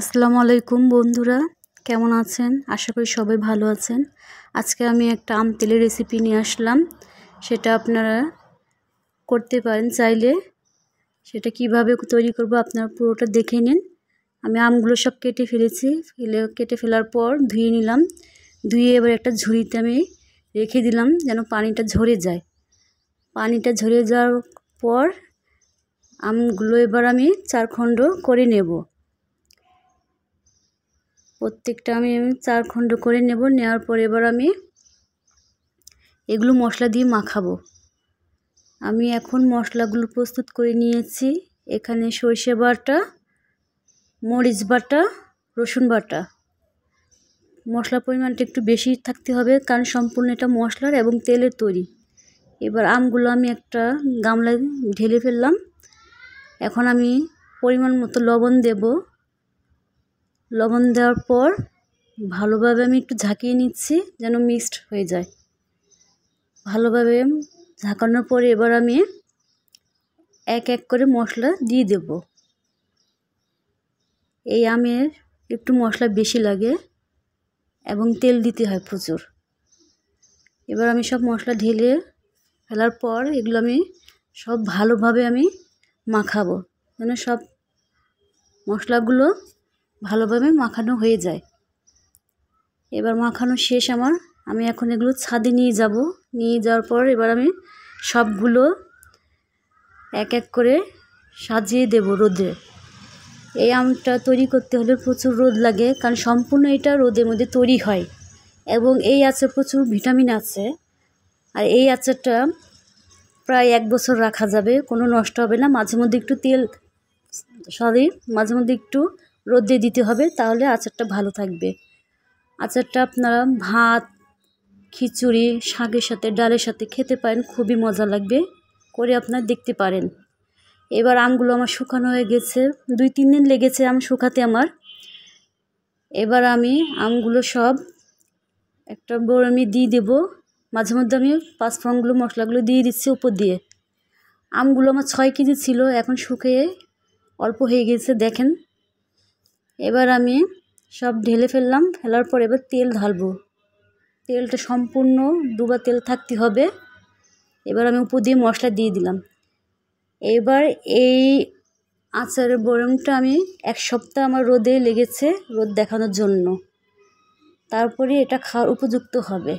আসসালামু আলাইকুম বন্ধুরা কেমন আছেন আশা করি সবাই ভালো আছেন আজকে আমি একটা আম তেলের রেসিপি নিয়ে আসলাম সেটা আপনারা করতে পারেন চাইলে সেটা কিভাবে তৈরি করব আপনারা পুরোটা দেখে নিন আমি আমগুলো সব কেটে ফেলেছি ফেলে কেটে ফেলার পর ধুয়ে নিলাম ধুয়ে এবার একটা ঝুড়িতে আমি রেখে দিলাম যেন পানিটা ঝরে যায় পানিটা ঝরে যাওয়ার পর আমগুলো এবার আমি চারখণ্ড করে নেব প্রত্যেকটা আমি চার খণ্ড করে নেব নেওয়ার পর এবার আমি এগুলো মশলা দিয়ে মাখাবো আমি এখন মশলাগুলো প্রস্তুত করে নিয়েছি এখানে সরষে বাটা মরিচ বাটা রসুন বাটা মশলার পরিমাণটা একটু বেশি থাকতে হবে কারণ সম্পূর্ণ এটা মশলার এবং তেলের তৈরি এবার আমগুলো আমি একটা গামলায় ঢেলে ফেললাম এখন আমি পরিমাণ মতো লবণ দেবো লবণ দেওয়ার পর ভালোভাবে আমি একটু ঝাঁকিয়ে নিচ্ছি যেন মিক্সড হয়ে যায় ভালোভাবে ঝাঁকানোর পর এবার আমি এক এক করে মশলা দিয়ে দেব এই আমের একটু মশলা বেশি লাগে এবং তেল দিতে হয় প্রচুর এবার আমি সব মশলা ঢেলে ফেলার পর এগুলো আমি সব ভালোভাবে আমি মাখাবো যেন সব মশলাগুলো ভালোভাবে মাখানো হয়ে যায় এবার মাখানো শেষ আমার আমি এখন এগুলো ছাদে নিয়ে যাব নিয়ে যাওয়ার পর এবার আমি সবগুলো এক এক করে সাজিয়ে দেব রোদে এই আমটা তৈরি করতে হলে প্রচুর রোদ লাগে কারণ সম্পূর্ণ এটা রোদের মধ্যে তৈরি হয় এবং এই আচার প্রচুর ভিটামিন আছে আর এই আচারটা প্রায় এক বছর রাখা যাবে কোনো নষ্ট হবে না মাঝে মধ্যে একটু তেল সরি মাঝে মধ্যে একটু রোদে দিতে হবে তাহলে আচারটা ভালো থাকবে আচারটা আপনারা ভাত খিচুড়ি শাকের সাথে ডালের সাথে খেতে পারেন খুবই মজা লাগবে করে আপনার দেখতে পারেন এবার আমগুলো আমার শুকানো হয়ে গেছে দুই তিন দিন লেগেছে আম শুকাতে আমার এবার আমি আমগুলো সব একটা বড় আমি দিয়ে দেবো মাঝে মধ্যে আমি পাঁচফোড়নগুলো মশলাগুলো দিয়ে দিচ্ছি উপর দিয়ে আমগুলো আমার ছয় কেজি ছিল এখন শুকিয়ে অল্প হয়ে গেছে দেখেন এবার আমি সব ঢেলে ফেললাম ফেলার পর এবার তেল ঢালবো তেলটা সম্পূর্ণ দুবার তেল থাকতে হবে এবার আমি উপর দিয়ে মশলা দিয়ে দিলাম এবার এই আচারের বরমটা আমি এক সপ্তাহ আমার রোদে লেগেছে রোদ দেখানোর জন্য তারপরে এটা খাওয়ার উপযুক্ত হবে